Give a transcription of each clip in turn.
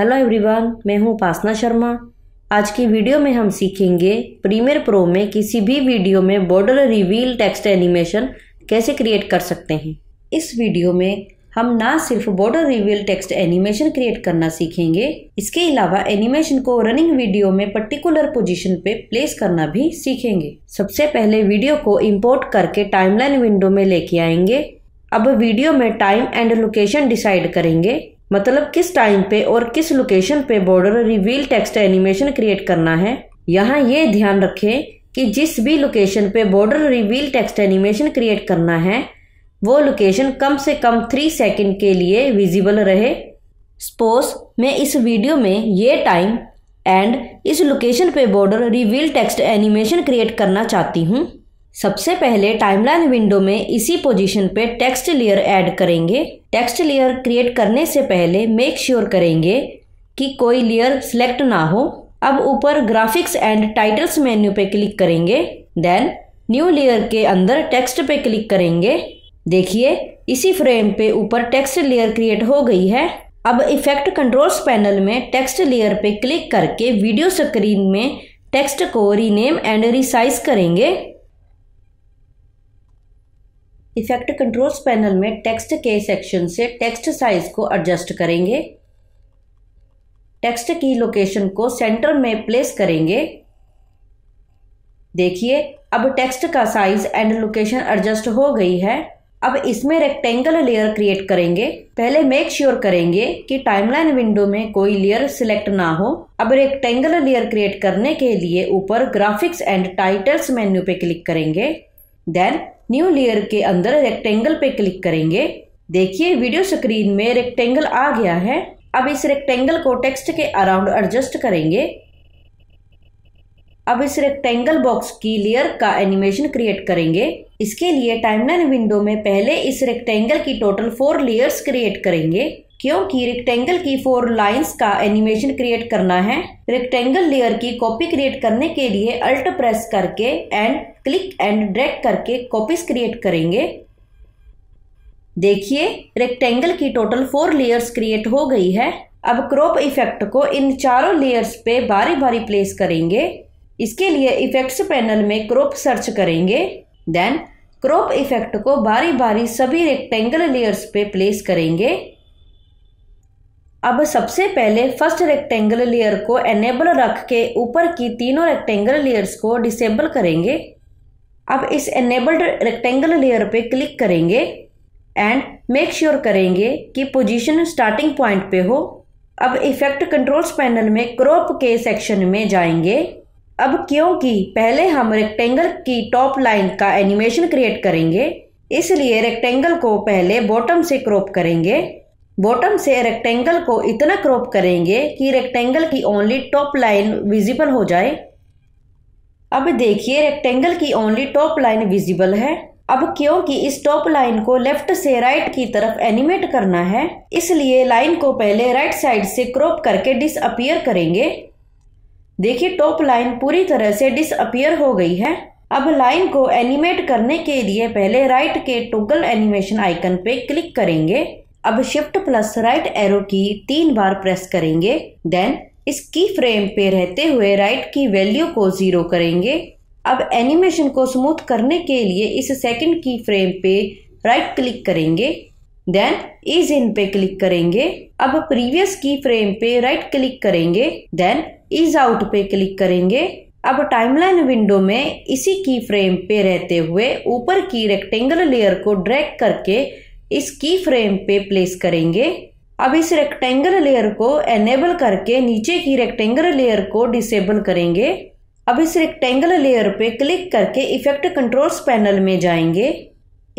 hello everyone मैं हूं उपासना शर्मा आज की वीडियो में हम सीखेंगे प्रीमियर प्रो में किसी भी वीडियो में बॉर्डर रिवील टेक्स्ट एनिमेशन कैसे क्रिएट कर सकते हैं इस वीडियो में हम ना सिर्फ border reveal text animation create करना सीखेंगे इसके अलावा एनिमेशन को रनिंग वीडियो में पर्टिकुलर पोजीशन पे प्लेस करना भी सीखेंगे सबसे पहले वीडियो को इंपोर्ट करके टाइमलाइन विंडो में लेके आएंगे अब वीडियो में टाइम एंड लोकेशन डिसाइड करेंगे मतलब किस टाइम पे और किस लोकेशन पे border reveal text animation create करना है यहाँ ये ध्यान रखें कि जिस भी लोकेशन पे border reveal text animation create करना है वो लोकेशन कम से कम थ्री सेकेंड के लिए विजिबल रहे स्पोज मैं इस वीडियो में ये टाइम एंड इस लोकेशन पे border reveal text animation create करना चाहती हूँ सबसे पहले टाइमलाइन विंडो में इसी पोजीशन पे टेक्स्ट लेयर ऐड करेंगे टेक्स्ट लेयर क्रिएट करने से पहले मेक श्योर sure करेंगे कि कोई लेयर सिलेक्ट ना हो अब ऊपर ग्राफिक्स एंड टाइटल्स मेन्यू पे क्लिक करेंगे देन न्यू लेयर के अंदर टेक्स्ट पे क्लिक करेंगे देखिए इसी फ्रेम पे ऊपर टेक्स्ट लेयर क्रिएट हो गई है अब इफेक्ट कंट्रोल्स पैनल में टेक्स्ट लेयर पे क्लिक करके वीडियो स्क्रीन में टेक्स्ट को रीनेम एंड रिसाइज करेंगे इफेक्ट कंट्रोल्स पैनल में टेक्स्ट के सेक्शन से टेक्स्ट साइज को एडजस्ट करेंगे टेक्स्ट की लोकेशन को सेंटर में प्लेस करेंगे देखिए अब टेक्स्ट का साइज एंड लोकेशन एडजस्ट हो गई है अब इसमें रेक्टेंगल लेयर क्रिएट करेंगे पहले मेक श्योर sure करेंगे कि टाइमलाइन विंडो में कोई लेयर सिलेक्ट ना हो अब रेक्टेंगल लेयर क्रिएट करने के लिए ऊपर ग्राफिक्स एंड टाइटल्स मेन्यू पे क्लिक करेंगे देन न्यू लेयर के अंदर रेक्टेंगल पे क्लिक करेंगे देखिए वीडियो स्क्रीन में रेक्टेंगल आ गया है अब इस रेक्टेंगल को टेक्स्ट के अराउंड एडजस्ट करेंगे अब इस रेक्टेंगल बॉक्स की लेयर का एनिमेशन क्रिएट करेंगे इसके लिए टाइमलाइन विंडो में पहले इस रेक्टेंगल की टोटल फोर लेयर्स क्रिएट करेंगे क्योंकि रेक्टेंगल की फोर लाइंस का एनिमेशन क्रिएट करना है रेक्टेंगल लेयर की कॉपी क्रिएट करने के लिए अल्ट प्रेस करके एंड क्लिक एंड ड्रैग करके कॉपीज क्रिएट करेंगे देखिए रेक्टेंगल की टोटल फोर लेयर्स क्रिएट हो गई है अब क्रॉप इफेक्ट को इन चारों लेयर्स पे बारी बारी प्लेस करेंगे इसके लिए इफेक्ट्स पैनल में क्रॉप सर्च करेंगे देन क्रॉप इफेक्ट को बारी बारी सभी रेक्टेंगल लेयर्स पे प्लेस करेंगे अब सबसे पहले फर्स्ट रेक्टेंगल लेयर को एनेबल रख के ऊपर की तीनों रेक्टेंगल लेयर्स को डिसेबल करेंगे अब इस एनेबल्ड रेक्टेंगल लेयर पे क्लिक करेंगे एंड मेक श्योर करेंगे कि पोजीशन स्टार्टिंग पॉइंट पे हो अब इफेक्ट कंट्रोल्स पैनल में क्रॉप के सेक्शन में जाएंगे अब क्योंकि पहले हम रेक्टेंगल की टॉप लाइन का एनिमेशन क्रिएट करेंगे इसलिए रेक्टेंगल को पहले बॉटम से क्रॉप करेंगे बॉटम से रेक्टेंगल को इतना क्रॉप करेंगे कि रेक्टेंगल की ओनली टॉप लाइन विजिबल हो जाए अब देखिए रेक्टेंगल की ओनली टॉप लाइन विजिबल है अब क्योंकि इस टॉप लाइन को लेफ्ट से राइट की तरफ एनिमेट करना है इसलिए लाइन को पहले राइट साइड से क्रॉप करके डिसअपियर करेंगे देखिए टॉप लाइन पूरी तरह से डिसअपियर हो गई है अब लाइन को एनिमेट करने के लिए पहले राइट के टोगल एनिमेशन आइकन पे क्लिक करेंगे अब शिफ्ट प्लस राइट एरो की तीन बार प्रेस करेंगे देन इस की फ्रेम पे रहते हुए राइट की वैल्यू को जीरो करेंगे अब एनिमेशन को स्मूथ करने के लिए इस सेकंड की फ्रेम पे राइट क्लिक करेंगे देन इज इन पे क्लिक करेंगे अब प्रीवियस की फ्रेम पे राइट क्लिक करेंगे देन इज आउट पे क्लिक करेंगे अब टाइमलाइन विंडो में इसी की फ्रेम पे रहते हुए ऊपर की रेक्टेंगुलर लेयर को ड्रैग करके इस की फ्रेम पे प्लेस करेंगे अब इस रेक्टेंगल लेयर को एनेबल करके नीचे की रेक्टेंगल लेयर को डिसेबल करेंगे अब इस रेक्टेंगल लेयर पे क्लिक करके इफेक्ट कंट्रोल्स पैनल में जाएंगे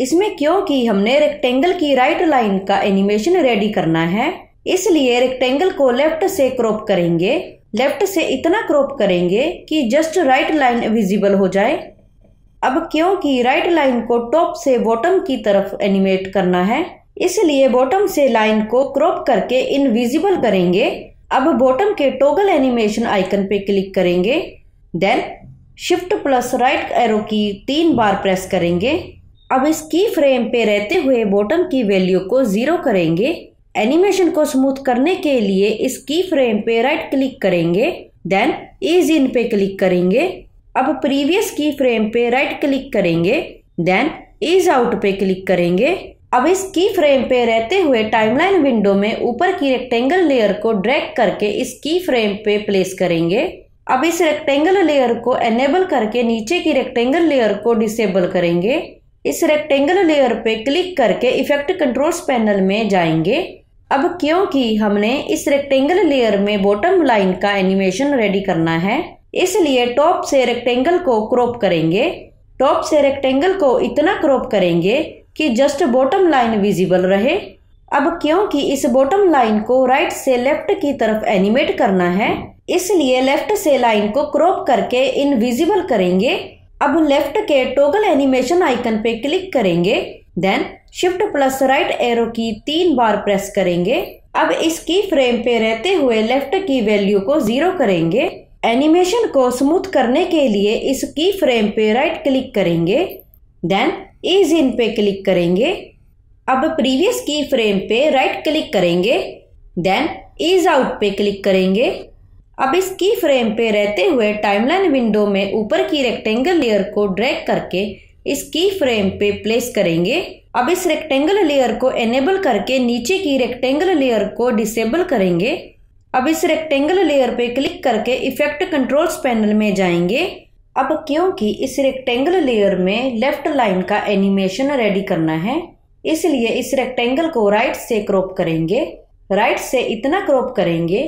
इसमें क्योंकि हमने रेक्टेंगल की राइट लाइन का एनिमेशन रेडी करना है इसलिए रेक्टेंगल को लेफ्ट से क्रॉप करेंगे लेफ्ट से इतना क्रॉप करेंगे कि जस्ट राइट लाइन विजिबल हो जाए अब क्योंकि राइट लाइन को टॉप से बॉटम की तरफ एनिमेट करना है इसलिए बॉटम से लाइन को क्रॉप करके इनविजिबल करेंगे अब बॉटम के टोगल एनिमेशन आइकन पे क्लिक करेंगे then shift plus right arrow की तीन बार प्रेस करेंगे अब इस की फ्रेम पे रहते हुए बॉटम की वैल्यू को जीरो करेंगे एनिमेशन को स्मूथ करने के लिए इस की फ्रेम पे राइट क्लिक करेंगे देन इज इन पे क्लिक करेंगे अब प्रीवियस की फ्रेम पे राइट क्लिक करेंगे देन इज आउट पे क्लिक करेंगे अब इस की फ्रेम पे रहते हुए टाइमलाइन विंडो में ऊपर की रेक्टेंगल लेयर को ड्रैग करके इस की फ्रेम पे प्लेस करेंगे अब इस रेक्टेंगल लेयर को एनेबल करके नीचे की रेक्टेंगल लेयर को डिसेबल करेंगे इस रेक्टेंगल लेयर पे क्लिक करके इफेक्ट कंट्रोल्स पैनल में जाएंगे अब क्योंकि हमने इस रेक्टेंगल लेयर में बॉटम लाइन का एनिमेशन रेडी करना है इसलिए टॉप से रेक्टेंगल को क्रॉप करेंगे टॉप से रेक्टेंगल को इतना क्रॉप करेंगे कि जस्ट बॉटम लाइन विजिबल रहे अब क्योंकि इस बॉटम लाइन को राइट से लेफ्ट की तरफ एनिमेट करना है इसलिए लेफ्ट से लाइन को क्रॉप करके इनविजिबल करेंगे अब लेफ्ट के टोगल एनिमेशन आइकन पे क्लिक करेंगे then shift plus right arrow की तीन बार प्रेस करेंगे अब इस की फ्रेम पे रहते हुए लेफ्ट की वैल्यू को जीरो करेंगे एनिमेशन को स्मूथ करने के लिए इस की फ्रेम पे राइट क्लिक करेंगे देन इज इन पे क्लिक करेंगे अब प्रीवियस की फ्रेम पे राइट क्लिक करेंगे देन इज आउट पे क्लिक करेंगे अब इस की फ्रेम पे रहते हुए टाइमलाइन विंडो में ऊपर की रेक्टेंगल लेयर को ड्रैग करके इस की फ्रेम पे प्लेस करेंगे अब इस रेक्टेंगल लेयर को एनेबल करके नीचे की रेक्टेंगल लेयर को डिसेबल करेंगे अब इस रेक्टेंगल लेयर पे क्लिक करके इफेक्ट कंट्रोल्स पैनल में जाएंगे अब क्योंकि इस रेक्टेंगल लेयर में लेफ्ट लाइन का एनिमेशन रेडी करना है इसलिए इस रेक्टेंगल को राइट से क्रॉप करेंगे राइट से इतना क्रॉप करेंगे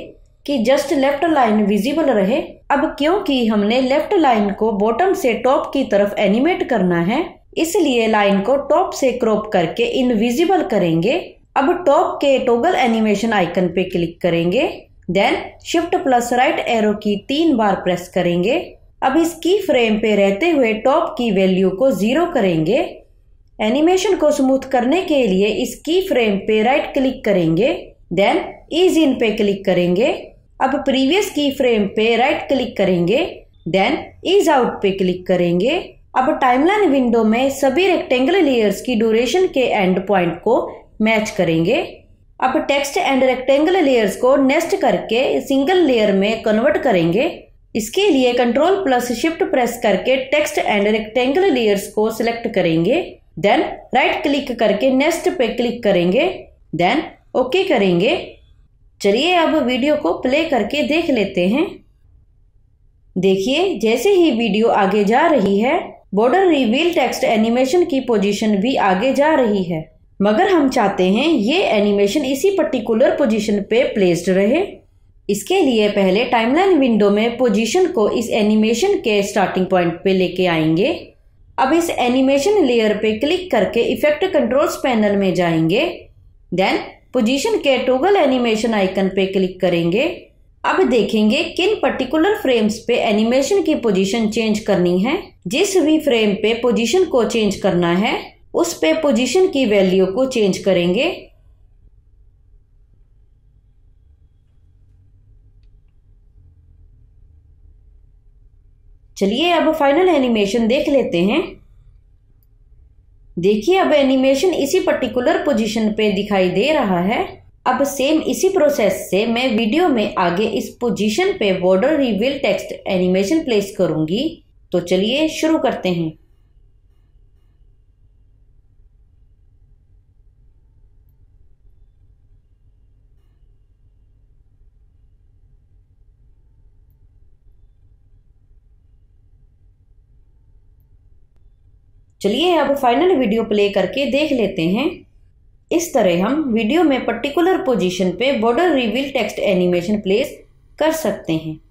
कि जस्ट लेफ्ट लाइन विजिबल रहे अब क्योंकि हमने लेफ्ट लाइन को बॉटम से टॉप की तरफ एनिमेट करना है इसलिए लाइन को टॉप से क्रॉप करके इनविजिबल करेंगे अब टॉप के टोगल एनिमेशन आइकन पे क्लिक करेंगे then shift plus right arrow की तीन बार प्रेस करेंगे अब इस की फ्रेम पे रहते हुए टॉप की वैल्यू को जीरो करेंगे एनिमेशन को स्मूथ करने के लिए इस की फ्रेम पे राइट क्लिक करेंगे देन इज इन पे क्लिक करेंगे अब प्रीवियस की फ्रेम पे राइट क्लिक करेंगे देन इज आउट पे क्लिक करेंगे अब टाइमलाइन विंडो में सभी रेक्टेंगुलर लेयर्स की ड्यूरेशन के एंड पॉइंट को मैच करेंगे अब टेक्स्ट एंड रेक्टेंगल लेयर्स को नेस्ट करके सिंगल लेयर में कन्वर्ट करेंगे इसके लिए कंट्रोल प्लस शिफ्ट प्रेस करके टेक्स्ट एंड रेक्टेंगल लेयर्स को सिलेक्ट करेंगे देन राइट क्लिक करके नेक्स्ट पे क्लिक करेंगे देन ओके okay करेंगे चलिए अब वीडियो को प्ले करके देख लेते हैं देखिए जैसे ही वीडियो आगे जा रही है बॉर्डर रिवील टेक्स्ट एनिमेशन की पोजीशन भी आगे जा रही है मगर हम चाहते हैं ये एनिमेशन इसी पर्टिकुलर पोजीशन पे प्लेस्ड रहे इसके लिए पहले टाइमलाइन विंडो में पोजीशन को इस एनिमेशन के स्टार्टिंग पॉइंट पे लेके आएंगे अब इस एनिमेशन लेयर पे क्लिक करके इफेक्ट कंट्रोल्स पैनल में जाएंगे देन पोजीशन के टोगल एनिमेशन आइकन पे क्लिक करेंगे अब देखेंगे किन पर्टिकुलर फ्रेम्स पे एनिमेशन की पोजीशन चेंज करनी है जिस भी फ्रेम पे पोजीशन को चेंज करना है उस पे पोजीशन की वैल्यू को चेंज करेंगे चलिए अब फाइनल एनिमेशन देख लेते हैं देखिए अब एनिमेशन इसी पर्टिकुलर पोजीशन पे दिखाई दे रहा है अब सेम इसी प्रोसेस से मैं वीडियो में आगे इस पोजीशन पे border reveal text animation place करूंगी तो चलिए शुरू करते हैं चलिए अब फाइनल वीडियो प्ले करके देख लेते हैं इस तरह हम वीडियो में पर्टिकुलर पोजीशन पे border reveal text animation place कर सकते हैं